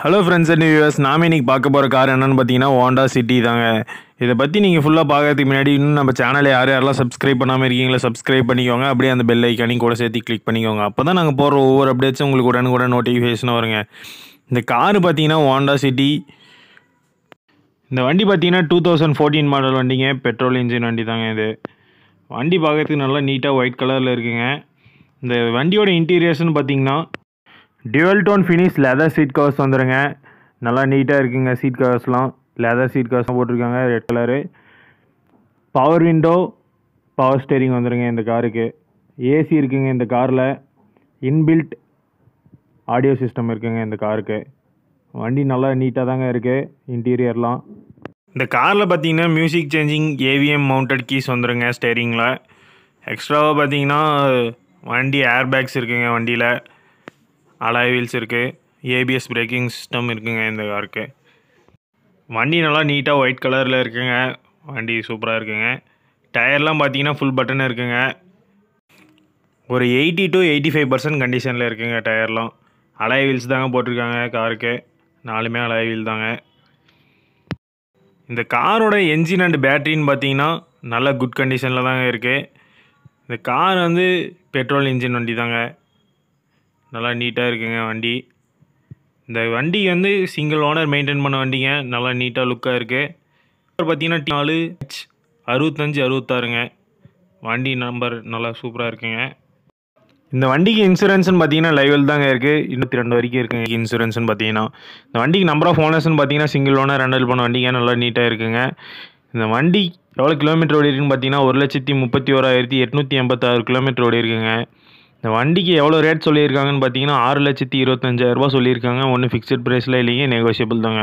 hello friends and viewers நாம இன்றைக்கி பார்க்க போகிற கார் என்னென்னு பார்த்தீங்கன்னா ஹோண்டா சிட்டி தாங்க இதை பற்றி நீங்கள் ஃபுல்லாக பார்க்கறதுக்கு முன்னாடி இன்னும் நம்ம சேனலை யார் யாரெல்லாம் சப்ஸ்கிரைப் பண்ணாமல் இருக்கீங்களா சப்ஸ்கிரைப் பண்ணிக்கோங்க அப்படியே அந்த பெல் ஐக்கானையும் கூட சேர்த்து கிளிக் பண்ணிக்கோங்க அப்போ தான் நாங்கள் போகிற ஒவ்வொரு அப்டேட்ஸும் உங்களுக்கு உடனே கூட நோட்டிஃபிகேஷன் வருங்க இந்த கார் பார்த்தீங்கன்னா ஹோண்டா சிட்டி இந்த வண்டி பார்த்தீங்கன்னா டூ தௌசண்ட் ஃபோர்டீன் மாடல் வண்டிங்க பெட்ரோல் இன்ஜின் வண்டி தாங்க இது வண்டி பார்க்கறதுக்கு நல்லா நீட்டாக ஒயிட் கலரில் இருக்குங்க இந்த வண்டியோட இன்டீரியர்ஸ்னு பார்த்தீங்கன்னா dual tone finish leather seat covers வந்துடுங்க நல்லா நீட்டாக இருக்குங்க சீட் கவர்ஸ்லாம் லெதர் சீட் கவர்ஸ்லாம் போட்டிருக்காங்க red colour power window power steering வந்துடுங்க இந்த காருக்கு ஏசி இருக்குங்க இந்த காரில் இன்பில்ட் ஆடியோ சிஸ்டம் இருக்குங்க இந்த காருக்கு வண்டி நல்லா நீட்டாக தாங்க இருக்குது இன்டீரியர்லாம் இந்த காரில் பார்த்தீங்கன்னா music changing AVM mounted keys வந்துடுங்க ஸ்டேரிங்கில் எக்ஸ்ட்ராவாக பார்த்தீங்கன்னா வண்டி ஏர் பேக்ஸ் இருக்குங்க வண்டியில் அலாய் வீல்ஸ் இருக்குது ஏபிஎஸ் பிரேக்கிங் சிஸ்டம் இருக்குங்க இந்த காருக்கு வண்டி நல்லா நீட்டாக ஒயிட் கலரில் இருக்குங்க வண்டி சூப்பராக இருக்குங்க டயர்லாம் பார்த்தீங்கன்னா ஃபுல் பட்டன் இருக்குங்க ஒரு eighty to eighty five percent கண்டிஷனில் இருக்குங்க டயர்லாம் அலாய் வீல்ஸ் தாங்க போட்டிருக்காங்க காருக்கு நாலுமே அலாய் வீல் தாங்க இந்த காரோட என்ஜின் அண்ட் பேட்டரின்னு பார்த்தீங்கன்னா நல்ல குட் கண்டிஷனில் தாங்க இருக்குது இந்த கார் வந்து பெட்ரோல் இன்ஜின் வண்டி தாங்க நல்லா நீட்டாக இருக்குங்க வண்டி இந்த வண்டி வந்து சிங்கிள் ஓனர் மெயின்டைன் பண்ண வண்டிங்க நல்லா நீட்டாக லுக்காக இருக்குது அப்புறம் பார்த்தீங்கன்னா நாலு அறுபத்தஞ்சு அறுபத்தாறுங்க வண்டி நம்பர் நல்லா சூப்பராக இருக்குங்க இந்த வண்டிக்கு இன்சூரன்ஸ்னு பார்த்தீங்கன்னா லைவல் தாங்க இருக்குது இன்னூற்றி ரெண்டு வரைக்கும் இருக்குங்க இன்சூரன்ஸ்னு பார்த்தீங்கன்னா இந்த வண்டிக்கு நம்பர் ஆஃப் ஓனர்ஸ்னு பார்த்தீங்கன்னா சிங்கிள் ஓனர் ரெண்டல் பண்ண வண்டிங்க நல்லா நீட்டாக இருக்குங்க இந்த வண்டி எவ்வளோ கிலோமீட்டர் ஓடி இருக்குன்னு பார்த்தீங்கன்னா ஒரு லட்சத்தி முப்பத்தி ஓராயிரத்தி எட்நூற்றி எண்பத்தாறு கிலோமீட்டர் ஓடி இருக்குங்க இந்த வண்டிக்கு எவ்வளோ ரேட் சொல்லியிருக்காங்கன்னு பார்த்தீங்கன்னா ஆறு லட்சத்தி ரூபா சொல்லியிருக்காங்க ஒன்றும் ஃபிக்ஸட் ப்ரைஸில் இல்லைங்க நெகோஷியபிள் தாங்க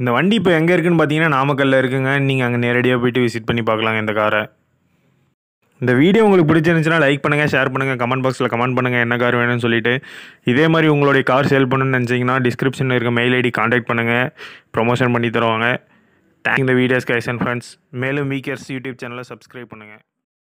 இந்த வண்டி இப்போ எங்கே இருக்குதுன்னு பார்த்தீங்கன்னா நாமக்கல்லில் இருக்குங்க நீங்கள் அங்கே நேரடியாக போய்ட்டு விசிட் பண்ணி பார்க்கலாங்க இந்த காரை இந்த வீடியோ உங்களுக்கு பிடிச்சிருந்துச்சுன்னா லைக் பண்ணுங்கள் ஷேர் பண்ணுங்கள் கமெண்ட் பாக்ஸில் கமெண்ட் பண்ணுங்கள் என்ன கார் வேணும்னு சொல்லிட்டு இதே மாதிரி உங்களுடைய கார் சேல் பண்ணணும்னு நினச்சிங்கன்னா டிஸ்கிரிப்ஷனில் இருக்க மெயில் ஐடி காண்டாக்ட் பண்ணுங்கள் ப்ரொமோஷன் பண்ணி தருவாங்க தேங்க் இந்த வீடியோஸ் கைஸ் அண்ட் ஃப்ரெண்ட்ஸ் மேலும் வீக்கர்ஸ் யூடியூப் சேனலை சப்ஸ்கிரைப் பண்ணுங்கள்